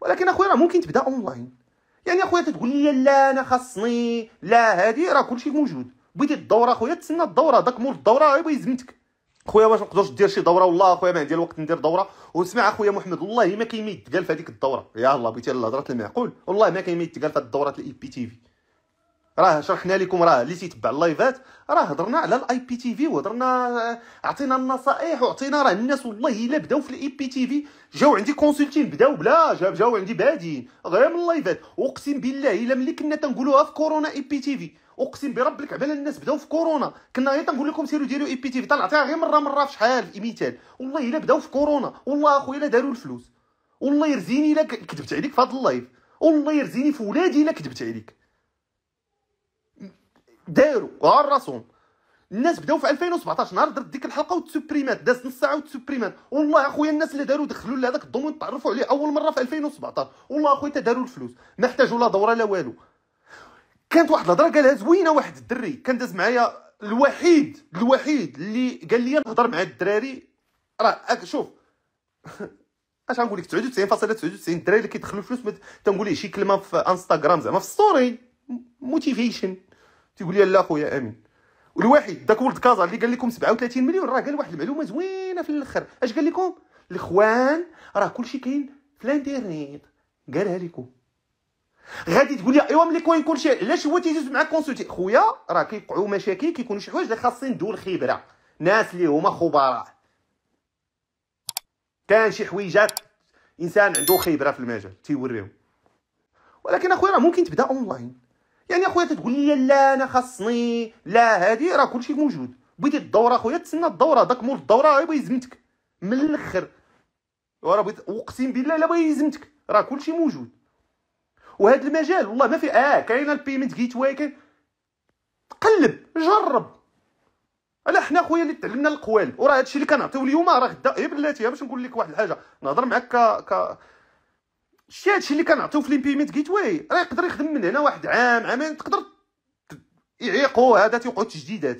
ولكن اخويا راه ممكن تبدا اونلاين يعني اخويا تقول لي لا انا خاصني لا هادي راه كلشي موجود بغيتي الدوره اخويا تسنى الدوره داك مول الدوره غيبغي يزمتك خويا واش نقدرش ندير شي دوره والله اخويا ما عندي الوقت ندير دوره وسمع اخويا محمد والله ما كاين ما يتقال في هذيك الدوره يا الله بغيتي الهضره المعقول والله ما كاين ما يتقال في الدوره الاي بي تي في راه شرحنا لكم راه اللي تيتبع اللايفات راه هضرنا على الاي بي تي في وهضرنا آه، عطينا النصائح وعطينا راه الناس والله الا بداو في الاي بي تي في جاو عندي كونسلتين بداو بلا جاو عندي بادين غير من اللايفات اقسم بالله الا ملي كنا تنقولوها في كورونا اي بي تي في اقسم بربك عبال الناس بداو في كورونا كنا غير تنقول لكم سيروا ديروا اي بي تي في تنعطيها غير مره مره في شحال في مثال والله الا بداو في كورونا والله اخويا الا داروا الفلوس والله يرزيني الا كذبت عليك في هذا اللايف والله يرزيني في ولادي الا كذبت عليك داروا غرسهم الناس بداو في 2017 نهار درت ديك الحلقه وتسبريمات داز نص ساعه وتسبريمات والله اخويا الناس اللي داروا دخلوا لهذاك الضمون تعرفوا عليه اول مره في 2017 والله اخويا داروا الفلوس ما احتاجوا لا دوره لا والو كانت واحد الهضره قالها زوينه واحد الدري كان داز معايا الوحيد الوحيد اللي قال لي نهضر مع الدراري راه شوف اش غنقول لك 99.99 الدراري اللي كيدخلوا فلوس تنقول ليه شي كلمه في انستغرام زعما في ستوري موتيفيشن تيقول لي لا خويا امين والواحد داك ولد كازا اللي قال لكم 37 مليون راه قال واحد المعلومه زوينه في الاخر اش قال لكم الاخوان راه كلشي كاين في الانترنيت قالها لكم غادي تقول لي ايوا ملي كاين كلشي علاش هو تيجي مع كونسولتي خويا راه كيوقعوا مشاكل كيكونوا شي حوايج اللي خاصين دول خبره ناس اللي هما خبراء كان شي حويجات انسان عنده خبره في المجال تيوريهم ولكن اخويا راه ممكن تبدا اونلاين يعني اخويا تتقول لي لا انا خاصني لا هادي راه كلشي موجود بغيتي الدوره اخويا تسنى الدوره داك مول الدوره راه يزمتك من الاخر وراه بغيت اقسم بالله لا بغى يزمتك راه كلشي موجود وهذا المجال والله ما في اه كاين البيمنت جيت واي كاين قلب جرب الا حنا خويا اللي تعلمنا القوال وراه هادشي اللي كنعطيو اليوم راه غدا اي بلاتي باش نقول لك واحد الحاجه نهضر معاك ك... ك... شتي هادشي اللي كنعطيو في ليمبيمنت جيت واي راه يقدر يخدم من هنا واحد عام عامين تقدر يعيقو هذا تيوقعو تجديدات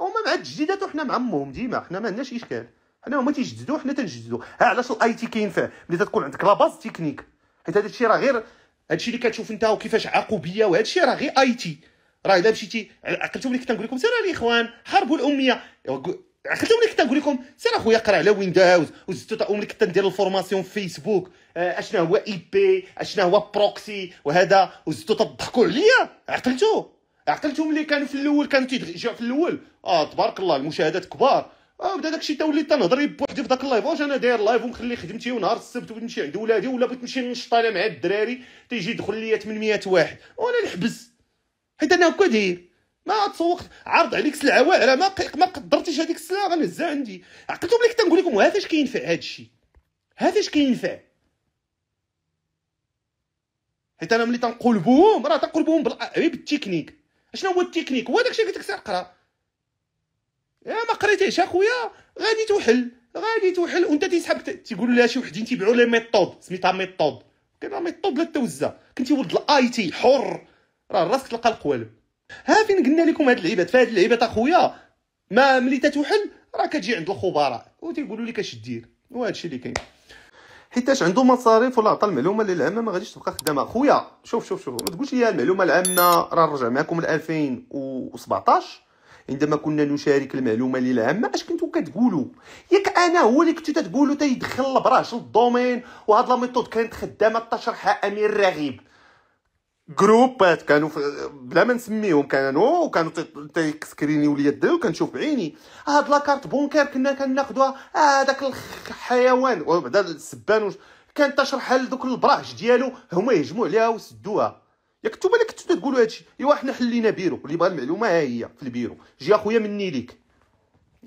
هما مع التجديدات وحنا مع ديما حنا ما عندناش اشكال حنا هما تيجددوا حنا تنجددوا ها علاش الاي تي كينفع ملي تكون عندك لا باز تكنيك حيت هادشي راه غير هادشي اللي كتشوف انت وكيفاش عقوبيه وهادشي راه غير اي تي راه الا مشيتي عقلتو ملي كنت نقول لكم سير الاخوان حربوا الاميه خديو ملي كنت نقول لكم سير اخويا قرا على ويندوز وزدتو ملي كنت ندير الفورماسيون في فيسبوك آه، اشنا هو اي بي اشنا هو بروكسي وهذا وزدتو تضحكوا عليا عقلتو عقلتو ملي كانوا في الاول كانوا تيجيو في الاول اه تبارك الله المشاهدات كبار اه بدا داكشي تا وليت تنهضر بوحدي في داك اللايف واش انا داير لايف ومخلي خدمتي ونهار السبت ونمشي عند ولادي ولا بغيت نمشي نشطالة مع الدراري تيجي يدخل ليا 800 واحد وانا نحبس حيت انا هكا داير ما تسوق عرض عليك سلعه واعره ما ما قدرتيش هذيك السلعه غنهزها عندي عقلتهم بلي كنت نقول لكم وهذا اش كينفع هذا الشيء هذا اش كينفع حيت انا ملي تنقلبوهم راه تنقلبوهم بالتكنيك شنو هو التكنيك هو داكشي اللي قلت لك اقرا يا ما قريتيش اخويا غادي توحل غادي توحل وانت تيسحب تيقولوا لها شي وحدين تيبيعوا لها ميطود سميتها ميطود كاين ميطود لا توزه كنتي ولد الاي تي حر راه راسك تلقى القوالب ها فين قلنا لكم هاد اللعيبات فهاد اللعيبات اخويا ما ملي تتوحل راه كتجي عند الخبراء وتيقولوا لك اش دير وهذا اللي كاين حيتاش عنده مصاريف ولا عطى المعلومه للعامه ما غاديش تبقى خدامه خويا شوف شوف شوف ما تقولش لي المعلومه العامه راه نرجع معكم ل 2017 عندما كنا نشارك المعلومه للعامه اش كنتو كتقولوا ياك انا هو اللي كنتو تتقولوا تيدخل البراش للدومين وهاد لا ميثود كانت خدامه تشرحها امير رغيب جروبات كانوا بلا ما نسميهم كانوا وكانوا تيسكرينيو ليا الدار وكنشوف بعيني هاد لاكارت بونكير كنا كناخذوها هذاك آه، الحيوان وبعدا السبان كان تشرح لدوك البراج ديالو هما يهجموا عليها وسدوها ياك انتوما اللي كنتو تقولوا هادشي ايوا حنا حلينا بيرو اللي بغى المعلومه ها هي في البيرو جي اخويا مني ليك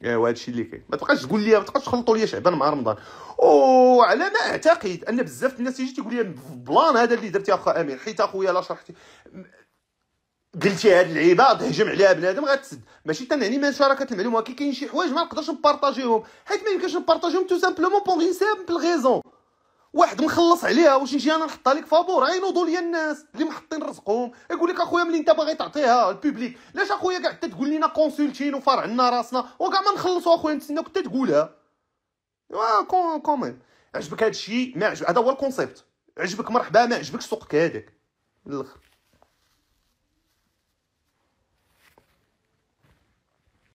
ايوا آه، هادشي اللي كاين ما تبقاش تقول لي ما تبقاش تخلطوا لي شعبان مع رمضان وعلى ما اعتقد ان بزاف الناس يجي تيقول لي بلان هذا اللي درتي اخو امير حيت اخويا لا شرحتي قلتي هاد العباد تهجم عليها بنادم غتسد ماشي تنعني من شراكه المعلومه كي كاين شي حوايج ما نقدرش نبارطاجيهم حيت ما يمكنش نبارطاجيهم تو سامبلومون بون اون سامبل غيزون واحد مخلص عليها واش نجي انا نحطها لك فابور دول يا الناس اللي محطين رزقهم يقول لك اخويا ملي انت باغي تعطيها البوبليك علاش اخويا كاع حتى تقول لنا كونسلتين وفرعنا راسنا وكاع ما نخلصو اخويا نتسناك حتى تقولها كون كومين عجبك هذا الشيء ما عجبك هذا هو الكونسيبت عجبك مرحبا ما عجبكش سوقك هذاك الاخر